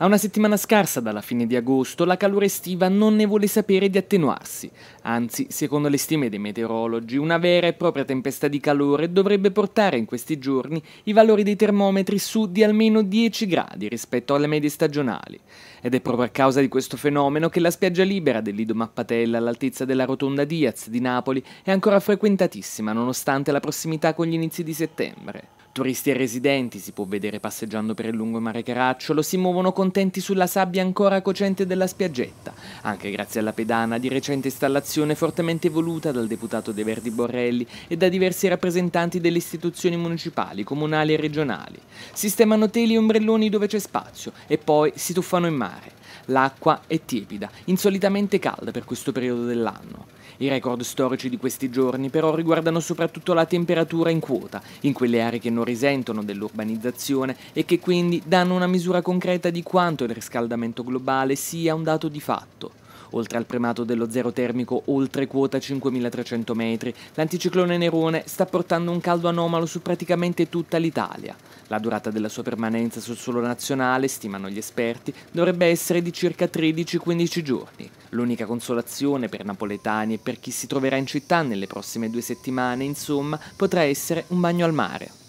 A una settimana scarsa dalla fine di agosto, la calura estiva non ne vuole sapere di attenuarsi. Anzi, secondo le stime dei meteorologi, una vera e propria tempesta di calore dovrebbe portare in questi giorni i valori dei termometri su di almeno 10 gradi rispetto alle medie stagionali. Ed è proprio a causa di questo fenomeno che la spiaggia libera dell'Ido Mappatella all'altezza della rotonda Diaz di Napoli è ancora frequentatissima nonostante la prossimità con gli inizi di settembre. Turisti e residenti si può vedere passeggiando per il lungomare Caracciolo si muovono con contenti sulla sabbia ancora cocente della spiaggetta, anche grazie alla pedana di recente installazione fortemente voluta dal deputato De Verdi Borrelli e da diversi rappresentanti delle istituzioni municipali, comunali e regionali. Sistemano teli e ombrelloni dove c'è spazio e poi si tuffano in mare. L'acqua è tiepida, insolitamente calda per questo periodo dell'anno. I record storici di questi giorni però riguardano soprattutto la temperatura in quota, in quelle aree che non risentono dell'urbanizzazione e che quindi danno una misura concreta di quanto il riscaldamento globale sia un dato di fatto Oltre al primato dello zero termico oltre quota 5300 metri, l'anticiclone Nerone sta portando un caldo anomalo su praticamente tutta l'Italia. La durata della sua permanenza sul suolo nazionale, stimano gli esperti, dovrebbe essere di circa 13-15 giorni. L'unica consolazione per napoletani e per chi si troverà in città nelle prossime due settimane, insomma, potrà essere un bagno al mare.